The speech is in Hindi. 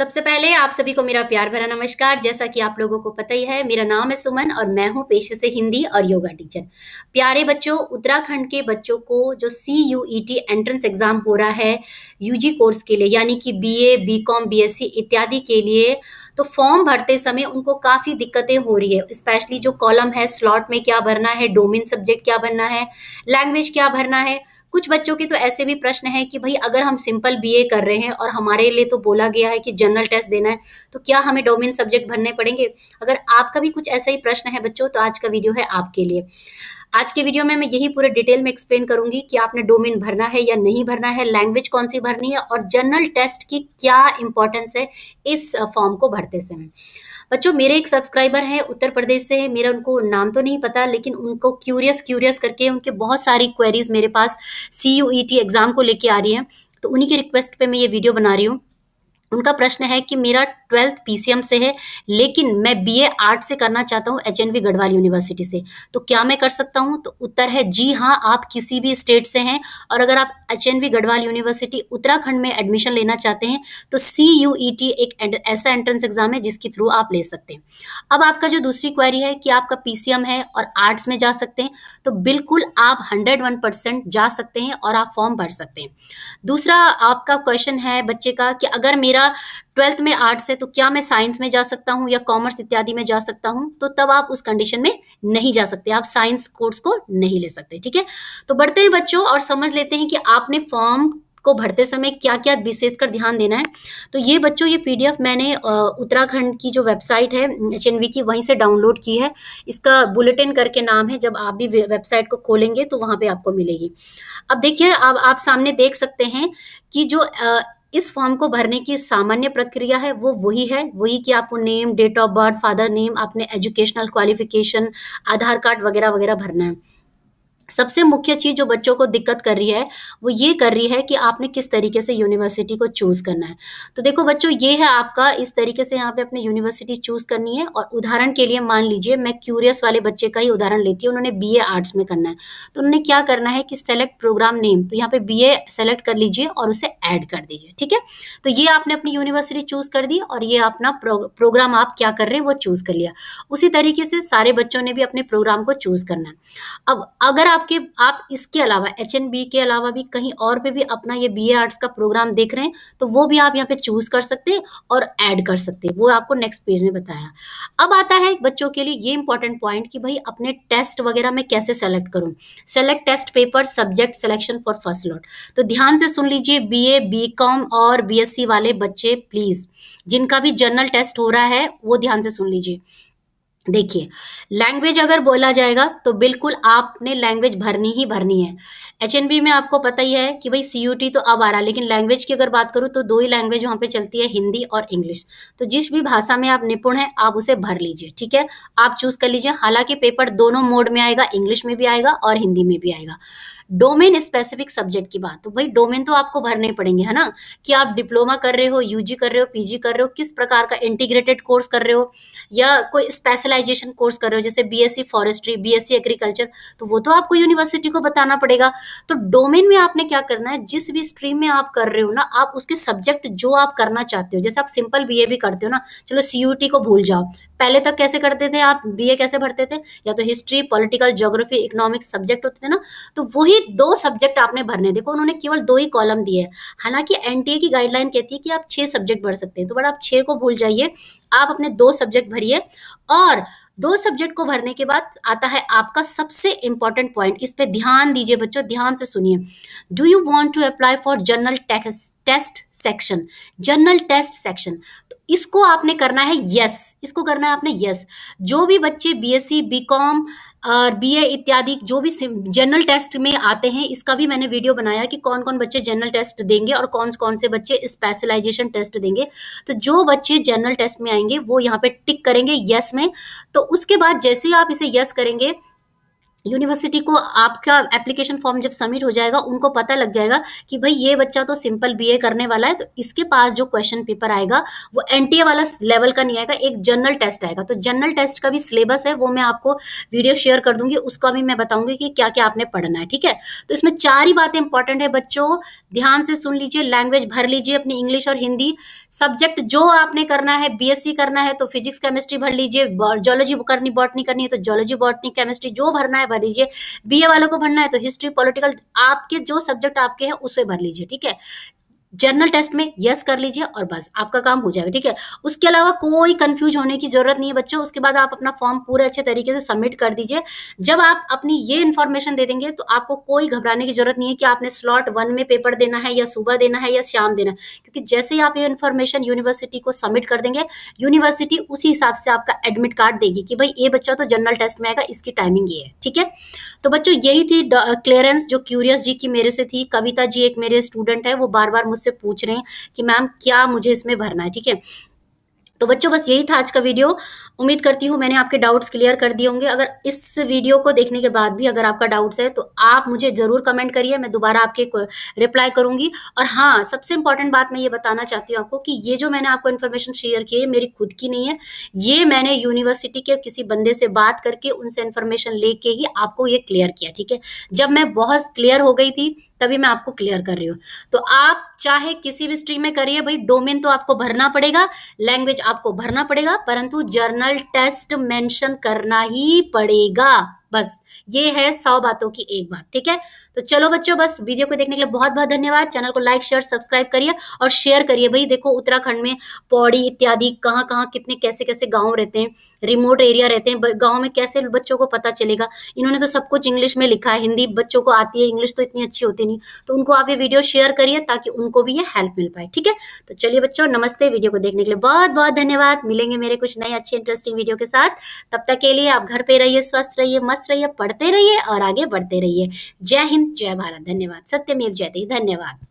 सबसे पहले आप सभी को मेरा प्यार भरा नमस्कार जैसा कि आप लोगों को पता ही है मेरा नाम है सुमन और मैं हूँ पेशे से हिंदी और योगा टीचर प्यारे बच्चों उत्तराखंड के बच्चों को जो C U E T entrance exam हो रहा है यूजी कोर्स के लिए यानी कि B A B com B S C इत्यादि के लिए तो फॉर्म भरते समय उनको काफ़ी दिक्कतें हो रही है स्पेशली जो कॉलम है स्लॉट में क्या भरना है डोमिन सब्जेक्ट क्या भरना है लैंग्वेज क्या भरना है कुछ बच्चों के तो ऐसे भी प्रश्न है कि भाई अगर हम सिंपल बीए कर रहे हैं और हमारे लिए तो बोला गया है कि जनरल टेस्ट देना है तो क्या हमें डोमेन सब्जेक्ट भरने पड़ेंगे अगर आपका भी कुछ ऐसा ही प्रश्न है बच्चों तो आज का वीडियो है आपके लिए आज के वीडियो में मैं यही पूरे डिटेल में एक्सप्लेन करूंगी कि आपने डोमेन भरना है या नहीं भरना है लैंग्वेज कौन सी भरनी है और जनरल टेस्ट की क्या इंपॉर्टेंस है इस फॉर्म को भरते समय बच्चों मेरे एक सब्सक्राइबर हैं उत्तर प्रदेश से है मेरा उनको नाम तो नहीं पता लेकिन उनको क्यूरियस क्यूरियस करके उनके बहुत सारी क्वेरीज मेरे पास C U E T exam को लेके आ रही हैं तो उन्हीं की रिक्वेस्ट पे मैं ये वीडियो बना रही हूँ उनका प्रश्न है कि मेरा ट्वेल्थ पीसीएम से है लेकिन मैं बी ए आर्ट से करना चाहता हूँ एच एन गढ़वाल यूनिवर्सिटी से तो क्या मैं कर सकता हूँ तो उत्तर है जी हाँ आप किसी भी स्टेट से हैं और अगर आप H N Garhwal university Uttarakhand में एडमिशन लेना चाहते हैं तो सी यू ई टी एक ऐसा एंट्रेंस एग्जाम है जिसके थ्रू आप ले सकते हैं अब आपका जो दूसरी क्वेरी है कि आपका पीसीएम है और आर्ट्स में जा सकते हैं तो बिल्कुल आप हंड्रेड वन परसेंट जा सकते हैं और आप फॉर्म भर सकते हैं दूसरा आपका क्वेश्चन है बच्चे का कि अगर मेरा ट्वेल्थ में आर्ट्स है तो क्या मैं साइंस में जा सकता हूँ या कॉमर्स इत्यादि में जा सकता हूँ तो तब आप उस कंडीशन में नहीं जा सकते आप साइंस कोर्स को नहीं ले सकते ठीक है तो बढ़ते हैं बच्चों और समझ लेते हैं कि आपने फॉर्म को भरते समय क्या क्या विशेषकर ध्यान देना है तो ये बच्चों ये पीडीएफ मैंने उत्तराखंड की जो वेबसाइट है एच की वहीं से डाउनलोड की है इसका बुलेटिन करके नाम है जब आप भी वेबसाइट को खोलेंगे तो वहाँ पे आपको मिलेगी अब देखिए अब आप, आप सामने देख सकते हैं कि जो इस फॉर्म को भरने की सामान्य प्रक्रिया है वो वही है वही कि आप name date of birth father name आपने एजुकेशनल क्वालिफिकेशन आधार कार्ड वगैरह वगैरह भरना है सबसे मुख्य चीज़ जो बच्चों को दिक्कत कर रही है वो ये कर रही है कि आपने किस तरीके से यूनिवर्सिटी को चूज़ करना है तो देखो बच्चों ये है आपका इस तरीके से यहाँ पे अपने यूनिवर्सिटी चूज़ करनी है और उदाहरण के लिए मान लीजिए मैं क्यूरियस वाले बच्चे का ही उदाहरण लेती हूँ उन्होंने बी आर्ट्स में करना है तो उन्होंने क्या करना है कि सेलेक्ट प्रोग्राम नेम तो यहाँ पे बी सेलेक्ट कर लीजिए और उसे ऐड कर दीजिए ठीक है तो ये आपने अपनी यूनिवर्सिटी चूज़ कर दी और ये अपना प्रोग्राम आप क्या कर रहे हैं वो चूज़ कर लिया उसी तरीके से सारे बच्चों ने भी अपने प्रोग्राम को चूज़ करना है अब अगर आप आपके आप इसके अलावा एच के अलावा भी कहीं और पे भी अपना ये बी आर्ट्स का प्रोग्राम देख रहे हैं तो वो भी आप यहाँ पे चूज कर सकते हैं और ऐड कर सकते हैं वो आपको नेक्स्ट पेज में बताया अब आता है बच्चों के लिए ये इंपॉर्टेंट पॉइंट कि भाई अपने टेस्ट वगैरह में कैसे सेलेक्ट करूँ select test paper subject selection for first lot तो ध्यान से सुन लीजिए बी ए बी कॉम और बी वाले बच्चे प्लीज जिनका भी जनरल टेस्ट हो रहा है वो ध्यान से सुन लीजिए देखिए लैंग्वेज अगर बोला जाएगा तो बिल्कुल आपने लैंग्वेज भरनी ही भरनी है एच में आपको पता ही है कि भाई सी तो अब आ रहा है लेकिन लैंग्वेज की अगर बात करूँ तो दो ही लैंग्वेज वहाँ पे चलती है हिंदी और इंग्लिश तो जिस भी भाषा में आप निपुण हैं आप उसे भर लीजिए ठीक है आप चूज कर लीजिए हालांकि पेपर दोनों मोड में आएगा इंग्लिश में भी आएगा और हिंदी में भी आएगा डोमेन स्पेसिफिक सब्जेक्ट की बात तो भाई डोमेन तो आपको भरने पड़ेंगे है ना कि आप डिप्लोमा कर रहे हो यूजी कर रहे हो पीजी कर रहे हो किस प्रकार का इंटीग्रेटेड कोर्स कर रहे हो या कोई स्पेशलाइजेशन कोर्स कर रहे हो जैसे बीएससी फॉरेस्ट्री बीएससी एग्रीकल्चर तो वो तो आपको यूनिवर्सिटी को बताना पड़ेगा तो डोमेन में आपने क्या करना है जिस भी स्ट्रीम में आप कर रहे हो ना आप उसके सब्जेक्ट जो आप करना चाहते हो जैसे आप सिंपल बी भी करते हो ना चलो सीयूटी को भूल जाओ पहले तक कैसे करते थे आप बी कैसे भरते थे या तो history political geography economics subject होते थे ना तो वही दो सब्जेक्ट आपने भरने देखो उन्होंने केवल दो ही कॉलम दिए हालांकि एन की गाइडलाइन कहती है कि आप छह सब्जेक्ट भर सकते हैं तो बट आप छे को भूल जाइए आप अपने दो सब्जेक्ट भरिए और दो सब्जेक्ट को भरने के बाद आता है आपका सबसे इंपॉर्टेंट पॉइंट इस पे ध्यान दीजिए बच्चों ध्यान से सुनिए do you want to apply for general test section general test section इसको आपने करना है यस yes. इसको करना है आपने यस yes. जो भी बच्चे बीएससी बीकॉम और बी ए इत्यादि जो भी जनरल टेस्ट में आते हैं इसका भी मैंने वीडियो बनाया कि कौन कौन बच्चे जनरल टेस्ट देंगे और कौन कौन से बच्चे स्पेशलाइजेशन टेस्ट देंगे तो जो बच्चे जनरल टेस्ट में आएंगे वो यहाँ पे टिक करेंगे यस में तो उसके बाद जैसे ही आप इसे यस करेंगे यूनिवर्सिटी को आपका एप्लीकेशन फॉर्म जब सबमिट हो जाएगा उनको पता लग जाएगा कि भाई ये बच्चा तो सिंपल बीए करने वाला है तो इसके पास जो क्वेश्चन पेपर आएगा वो एनटीए वाला लेवल का नहीं आएगा एक जनरल टेस्ट आएगा तो जनरल टेस्ट का भी सिलेबस है वो मैं आपको वीडियो शेयर कर दूंगी उसका भी मैं बताऊंगी कि क्या क्या आपने पढ़ना है ठीक है तो इसमें चार ही बातें इंपॉर्टेंट है बच्चों ध्यान से सुन लीजिए लैंग्वेज भर लीजिए अपनी इंग्लिश और हिंदी सब्जेक्ट जो आपने करना है बीएससी करना है तो फिजिक्स केमिस्ट्री भर लीजिए जोलॉजी करनी बॉटनी करनी है तो जोलॉजी बॉटनी केमिस्ट्री जो भरना है भर लीजिए बीए वालों को भरना है तो हिस्ट्री पॉलिटिकल आपके जो सब्जेक्ट आपके हैं उसे भर लीजिए ठीक है जनरल टेस्ट में यस कर लीजिए और बस आपका काम हो जाएगा ठीक है उसके अलावा कोई कंफ्यूज होने की जरूरत नहीं है बच्चों उसके बाद आप अपना फॉर्म पूरे अच्छे तरीके से सबमिट कर दीजिए जब आप अपनी ये इन्फॉर्मेशन दे देंगे तो आपको कोई घबराने की जरूरत नहीं है कि आपने स्लॉट वन में पेपर देना है या सुबह देना है या शाम देना है क्योंकि जैसे ही आप ये इन्फॉर्मेशन यूनिवर्सिटी को सबमिट कर देंगे यूनिवर्सिटी उसी हिसाब से आपका एडमिट कार्ड देगी कि भाई ये बच्चा तो जनरल टेस्ट में आएगा इसकी टाइमिंग ये है ठीक है तो बच्चों यही थी क्लियरेंस जो क्यूरियस जी की मेरे से थी कविता जी एक मेरे स्टूडेंट है वो बार बार मुझसे पूछ रहे हैं कि मैम क्या मुझे इसमें भरना है ठीक है तो बच्चों बस यही था आज का वीडियो उम्मीद करती हूँ मैंने आपके डाउट्स क्लियर कर दिए होंगे अगर इस वीडियो को देखने के बाद भी अगर आपका डाउट्स है तो आप मुझे ज़रूर कमेंट करिए मैं दोबारा आपके रिप्लाई करूंगी और हाँ सबसे इंपॉर्टेंट बात मैं ये बताना चाहती हूँ आपको कि ये जो मैंने आपको इन्फॉर्मेशन शेयर की है मेरी खुद की नहीं है ये मैंने यूनिवर्सिटी के किसी बंदे से बात करके उनसे इन्फॉर्मेशन लेके ही आपको ये क्लियर किया ठीक है जब मैं बहुत क्लियर हो गई थी तभी मैं आपको क्लियर कर रही हूँ तो आप चाहे किसी भी स्ट्रीम में करिए भाई डोमेन तो आपको भरना पड़ेगा लैंग्वेज आपको भरना पड़ेगा परंतु जर्नल टेस्ट मेंशन करना ही पड़ेगा बस ये है सौ बातों की एक बात ठीक है तो चलो बच्चों बस वीडियो को देखने के लिए बहुत बहुत धन्यवाद चैनल को लाइक शेयर सब्सक्राइब करिए और शेयर करिए भाई देखो उत्तराखंड में पौड़ी इत्यादि कहाँ कहाँ कितने कैसे कैसे गाँव रहते हैं रिमोट एरिया रहते हैं गाँव में कैसे बच्चों को पता चलेगा इन्होंने तो सब कुछ इंग्लिश में लिखा है हिंदी बच्चों को आती है इंग्लिश तो इतनी अच्छी होती नहीं तो उनको आप ये वीडियो शेयर करिए ताकि उनको भी ये हेल्प मिल पाए ठीक है तो चलिए बच्चों नमस्ते वीडियो को देखने के लिए बहुत बहुत धन्यवाद मिलेंगे मेरे कुछ नए अच्छे इंटरेस्टिंग वीडियो के साथ तब तक के लिए आप घर पे रहिए स्वस्थ रहिए मस्त रहिए पढ़ते रहिए और आगे बढ़ते रहिए जय हिंद जय भारत धन्यवाद सत्यमेव जयते धन्यवाद